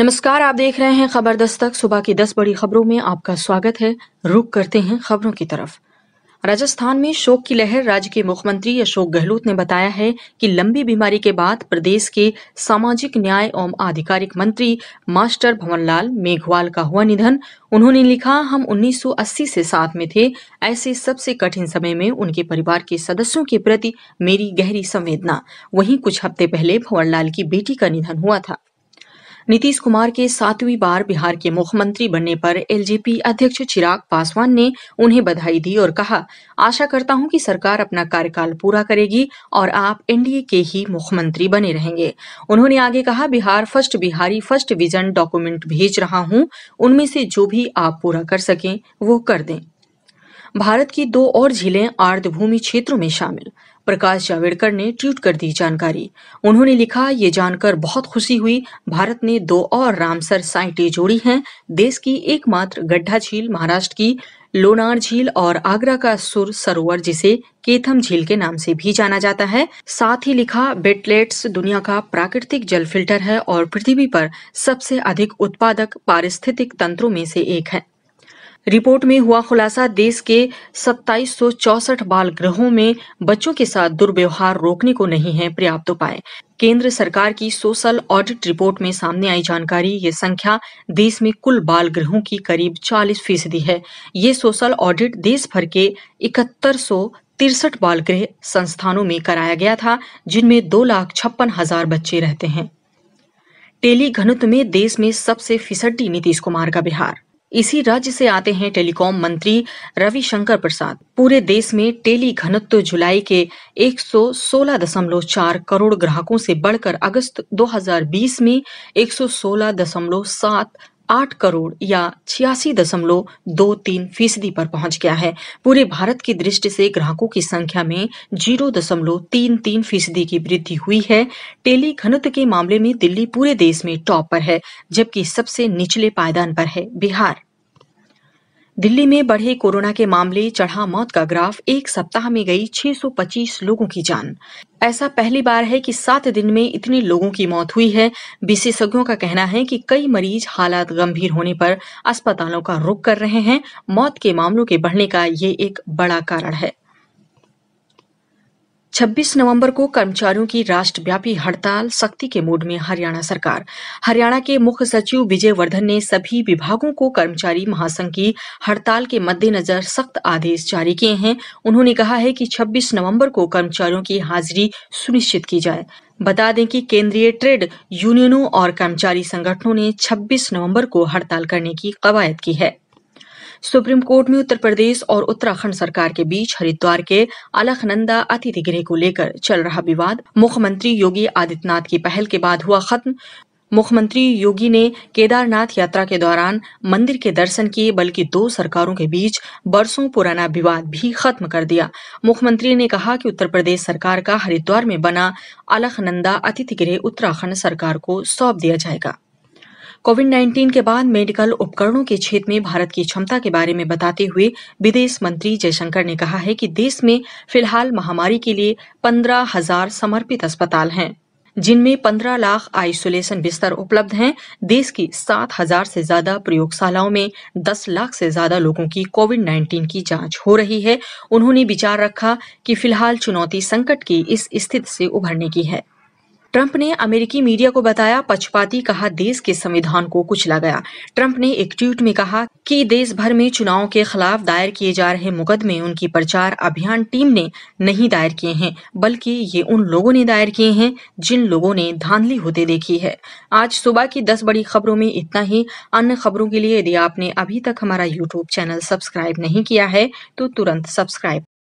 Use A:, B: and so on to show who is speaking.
A: नमस्कार आप देख रहे हैं खबर दस्तक सुबह की दस बड़ी खबरों में आपका स्वागत है रुक करते हैं खबरों की तरफ राजस्थान में शोक की लहर राज्य के मुख्यमंत्री अशोक गहलोत ने बताया है कि लंबी बीमारी के बाद प्रदेश के सामाजिक न्याय एवं आधिकारिक मंत्री मास्टर भवनलाल मेघवाल का हुआ निधन उन्होंने लिखा हम 1980 से साथ में थे ऐसे सबसे कठिन समय में उनके परिवार के सदस्यों के प्रति मेरी गहरी संवेदना वहीं कुछ हफ्ते पहले भवनलाल की बेटी का निधन हुआ था नीतीश कुमार के सातवीं बार बिहार के मुख्यमंत्री बनने पर एलजेपी अध्यक्ष चिराग पासवान ने उन्हें बधाई दी और कहा आशा करता हूं कि सरकार अपना कार्यकाल पूरा करेगी और आप एनडीए के ही मुख्यमंत्री बने रहेंगे उन्होंने आगे कहा Bihar first Bihari first vision document भेज रहा हूं उनमें से जो भी आप पूरा कर सकें वो कर दें भारत की दो और झीलें आर्द्रभूमि क्षेत्रों में शामिल प्रकाश जावड़ेकर ने ट्वीट कर दी जानकारी उन्होंने लिखा ये जानकर बहुत खुशी हुई भारत ने दो और रामसर साइटें जोड़ी हैं देश की एकमात्र गड्ढा झील महाराष्ट्र की लोनार झील और आगरा का सुर सरोवर जिसे केथम झील के नाम से भी जाना जाता है साथ ही लिखा बेटलेट्स दुनिया का प्राकृतिक जल फिल्टर है और पृथ्वी पर सबसे अधिक उत्पादक पारिस्थितिक तंत्रों में से एक है रिपोर्ट में हुआ खुलासा देश के सत्ताईस बाल गृहों में बच्चों के साथ दुर्व्यवहार रोकने को नहीं है पर्याप्त उपाय केंद्र सरकार की सोशल ऑडिट रिपोर्ट में सामने आई जानकारी ये संख्या देश में कुल बाल गृहों की करीब 40 फीसदी है ये सोशल ऑडिट देश भर के इकहत्तर तिरसठ बाल गृह संस्थानों में कराया गया था जिनमें दो लाख छप्पन हजार बच्चे रहते हैं टेली घनत्व में देश में सबसे फिसड्डी नीतीश कुमार का बिहार इसी राज्य से आते हैं टेलीकॉम मंत्री रविशंकर प्रसाद पूरे देश में टेली घनत्व जुलाई के 116.4 करोड़ ग्राहकों से बढ़कर अगस्त 2020 में 116.7 आठ करोड़ या छियासी दशमलव दो तीन फीसदी पर पहुंच गया है पूरे भारत की दृष्टि से ग्राहकों की संख्या में जीरो दशमलव तीन तीन फीसदी की वृद्धि हुई है टेली घनत्व के मामले में दिल्ली पूरे देश में टॉप पर है जबकि सबसे निचले पायदान पर है बिहार दिल्ली में बढ़े कोरोना के मामले चढ़ा मौत का ग्राफ एक सप्ताह में गई 625 लोगों की जान ऐसा पहली बार है कि सात दिन में इतने लोगों की मौत हुई है विशेषज्ञों का कहना है कि कई मरीज हालात गंभीर होने पर अस्पतालों का रुख कर रहे हैं मौत के मामलों के बढ़ने का ये एक बड़ा कारण है 26 नवंबर को कर्मचारियों की राष्ट्रव्यापी हड़ताल सख्ती के मूड में हरियाणा सरकार हरियाणा के मुख्य सचिव विजय वर्धन ने सभी विभागों को कर्मचारी महासंघ की हड़ताल के मद्देनजर सख्त आदेश जारी किए हैं उन्होंने कहा है कि 26 नवंबर को कर्मचारियों की हाजिरी सुनिश्चित की जाए बता दें कि केंद्रीय ट्रेड यूनियनों और कर्मचारी संगठनों ने 26 नवंबर को हड़ताल करने की कवायद की है सुप्रीम कोर्ट में उत्तर प्रदेश और उत्तराखंड सरकार के बीच हरिद्वार के अलखनंदा अतिथि गृह को लेकर चल रहा विवाद मुख्यमंत्री योगी आदित्यनाथ की पहल के बाद हुआ खत्म मुख्यमंत्री योगी ने केदारनाथ यात्रा के दौरान मंदिर के दर्शन किए बल्कि दो सरकारों के बीच बरसों पुराना विवाद भी खत्म कर दिया मुख्यमंत्री ने कहा कि उत्तर प्रदेश सरकार का हरिद्वार में बना अलखनंदा अतिथि गृह उत्तराखंड सरकार को सौंप दिया जाएगा कोविड 19 के बाद मेडिकल उपकरणों के क्षेत्र में भारत की क्षमता के बारे में बताते हुए विदेश मंत्री जयशंकर ने कहा है कि देश में फिलहाल महामारी के लिए पंद्रह हजार समर्पित अस्पताल हैं जिनमें पंद्रह लाख आइसोलेशन बिस्तर उपलब्ध हैं देश की सात हजार से ज्यादा प्रयोगशालाओं में दस लाख से ज्यादा लोगों की कोविड नाइन्टीन की जांच हो रही है उन्होंने विचार रखा कि फिलहाल चुनौती संकट की इस स्थिति से उभरने की है ट्रंप ने अमेरिकी मीडिया को बताया पक्षपाती कहा देश के संविधान को कुचला गया ट्रंप ने एक ट्वीट में कहा कि देश भर में चुनाव के खिलाफ दायर किए जा रहे मुकदमे उनकी प्रचार अभियान टीम ने नहीं दायर किए हैं बल्कि ये उन लोगों ने दायर किए हैं जिन लोगों ने धांधली होते देखी है आज सुबह की दस बड़ी खबरों में इतना ही अन्य खबरों के लिए यदि आपने अभी तक हमारा यूट्यूब चैनल सब्सक्राइब नहीं किया है तो तुरंत सब्सक्राइब